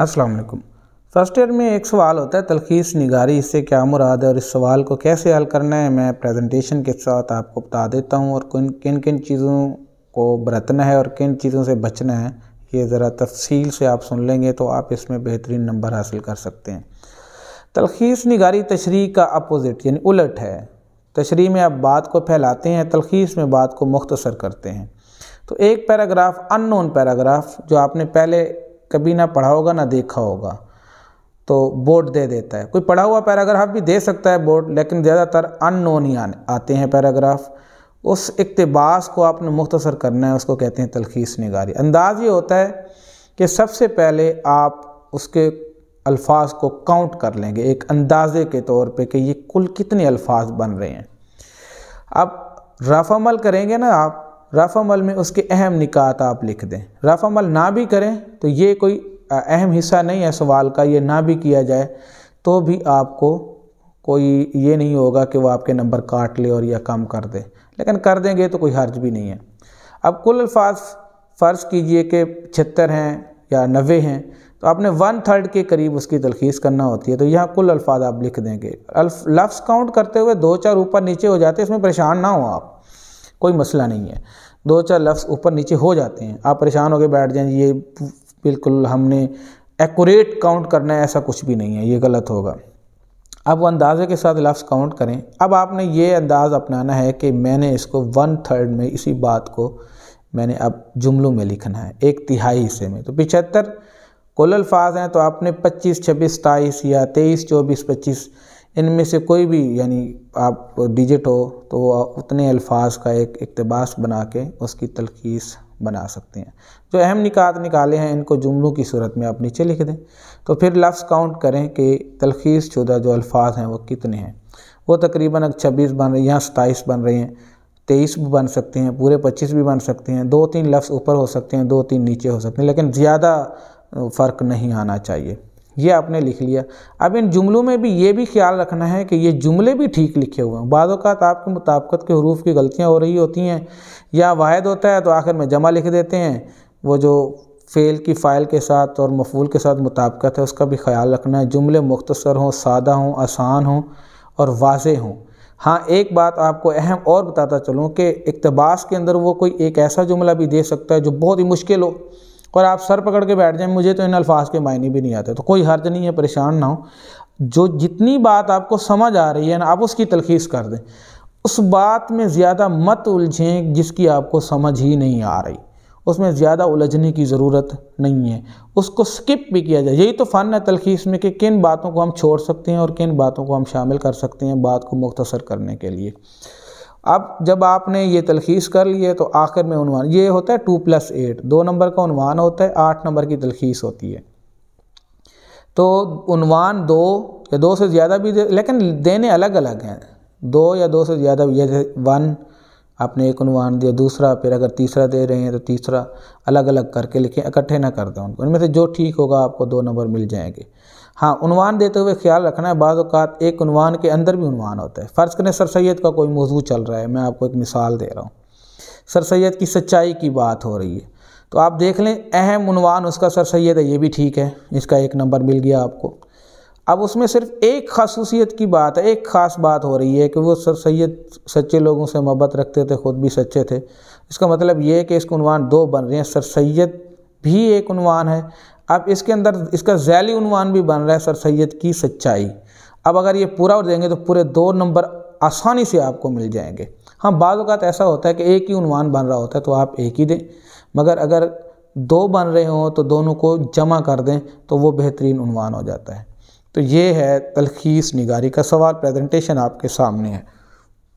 अस्सलाम वालेकुम first year में एक सवाल होता है तलखीस निगारी इससे क्या मुराद है और इस सवाल को कैसे हल करना है मैं प्रेजेंटेशन के साथ आपको बता देता हूँ और किन किन किन चीज़ों को बरतना है और किन चीज़ों से बचना है ये ज़रा तफसील से आप सुन लेंगे तो आप इसमें बेहतरीन नंबर हासिल कर सकते हैं तलखीस निगारी तशरी का अपोज़िट यानी उलट है तशरी में आप बात को फैलाते हैं तलखीस में बात को मुख्तसर करते हैं तो एक पैराग्राफ अननोन पैराग्राफ जो आपने पहले कभी ना पढ़ा होगा ना देखा होगा तो बोर्ड दे देता है कोई पढ़ा हुआ पैराग्राफ भी दे सकता है बोर्ड लेकिन ज़्यादातर अननोन ही आते हैं पैराग्राफ उस इकतबास को आपने मुख्तसर करना है उसको कहते हैं तलखीस निगारी अंदाज ये होता है कि सबसे पहले आप उसके अल्फाज को काउंट कर लेंगे एक अंदाजे के तौर पे कि ये कुल कितने अल्फाज बन रहे हैं अब रफ अमल करेंगे ना आप अमल में उसके अहम निकात आप लिख दें अमल ना भी करें तो ये कोई अहम हिस्सा नहीं है सवाल का ये ना भी किया जाए तो भी आपको कोई ये नहीं होगा कि वो आपके नंबर काट ले और या कम कर दे लेकिन कर देंगे तो कोई हर्ज भी नहीं है अब कुल अल्फाज फ़र्ज़ कीजिए कि छिहत्तर हैं या नबे हैं तो आपने वन थर्ड के करीब उसकी तलखीस करना होती है तो यहाँ कुल अल्फाज आप लिख देंगे लफ्स काउंट करते हुए दो चार ऊपर नीचे हो जाते हैं इसमें परेशान ना हो आप कोई मसला नहीं है दो चार लफ्ज़ ऊपर नीचे हो जाते हैं आप परेशान होकर बैठ जाएं ये बिल्कुल हमने एक्यूरेट काउंट करना है ऐसा कुछ भी नहीं है ये गलत होगा अब वो अंदाजे के साथ लफ्ज़ काउंट करें अब आपने ये अंदाज़ अपनाना है कि मैंने इसको वन थर्ड में इसी बात को मैंने अब जुमलों में लिखना है एक तिहाई हिस्से में तो पिछहत्तर कुल अल्फाज हैं तो आपने पच्चीस छब्बीस सताईस या तेईस चौबीस पच्चीस इनमें से कोई भी यानी आप डिजिट हो तो वो उतने अल्फाज का एक इकतबास बना के उसकी तलखीस बना सकते हैं जो अहम निकात निकाले हैं इनको जुमलों की सूरत में आप नीचे लिख दें तो फिर लफ्ज़ काउंट करें कि तलखीस शुदा जो अल्फाज हैं वो कितने हैं वो तकरीबन छब्बीस बन रही यहाँ सताईस बन रहे हैं तेईस भी बन सकते हैं पूरे पच्चीस भी बन सकते हैं दो तीन लफ्ज़ ऊपर हो सकते हैं दो तीन नीचे हो सकते हैं लेकिन ज़्यादा फ़र्क नहीं आना चाहिए ये आपने लिख लिया अब इन जुमलों में भी ये भी ख्याल रखना है कि ये जुमले भी ठीक लिखे हुए हैं बाज़ात आपके मुताबकत के हरूफ की गलतियाँ हो रही होती हैं या वाद होता है तो आखिर में जमा लिख देते हैं वो जो फ़ेल की फ़ाइल के साथ और मफूल के साथ मुताबकत है उसका भी ख्याल रखना है जुमले मुख्तसर हों सादा हों आसान हों और वाज हों हाँ एक बात आपको अहम और बताता चलूँ कि इकतबास के अंदर वो कोई एक ऐसा जुमला भी दे सकता है जो बहुत ही मुश्किल हो और आप सर पकड़ के बैठ जाएं मुझे तो इन अल्फाज के मायने भी नहीं आते तो कोई हर्ज नहीं है परेशान ना हो जो जितनी बात आपको समझ आ रही है ना आप उसकी तलखीस कर दें उस बात में ज़्यादा मत उलझें जिसकी आपको समझ ही नहीं आ रही उसमें ज़्यादा उलझने की ज़रूरत नहीं है उसको स्किप भी किया जाए यही तो फ़न है तलखीस में कि किन बातों को हम छोड़ सकते हैं और किन बातों को हम शामिल कर सकते हैं बात को मुख्तसर करने के लिए अब जब आपने ये तलखीस कर ली है तो आखिर में उनवान ये होता है टू प्लस एट दो नंबर का उनवान होता है आठ नंबर की तलखीस होती है तो उनवान दो या दो से ज़्यादा भी दे, लेकिन देने अलग अलग हैं दो या दो से ज़्यादा भी जैसे वन आपने एक उनवान दिया दूसरा फिर अगर तीसरा दे रहे हैं तो तीसरा अलग अलग करके लिखें इकट्ठे ना कर दें उनको उनमें से जो ठीक होगा आपको दो नंबर मिल जाएंगे हाँ उनवान देते हुए ख्याल रखना है बाज़ात एक उनवान के अंदर भी उनवान होता है फ़र्ज़ करें सर सैद का कोई मौजू चल रहा है मैं आपको एक मिसाल दे रहा हूँ सर सैद की सच्चाई की बात हो रही है तो आप देख लें अहम उनवान उसका सर सैद है ये भी ठीक है इसका एक नंबर मिल गया आपको अब उसमें सिर्फ एक खसूसियत की बात है एक ख़ास बात हो रही है कि वो सर सैद सच्चे लोगों से मोहब्बत रखते थे ख़ुद भी सच्चे थे इसका मतलब ये है कि इसके अनवान दो बन रहे हैं सर सैद भी एक उनवान है अब इसके अंदर इसका जैली उनवान भी बन रहा है सर सैद की सच्चाई अब अगर ये पूरा हो देंगे तो पूरे दो नंबर आसानी से आपको मिल जाएंगे हाँ बाज़ात ऐसा होता है कि एक ही उनवान बन रहा होता है तो आप एक ही दें मगर अगर दो बन रहे हों तो दोनों को जमा कर दें तो वो बेहतरीन उनवान हो जाता है तो ये है तलखीस निगारी का सवाल प्रेजेंटेशन आपके सामने है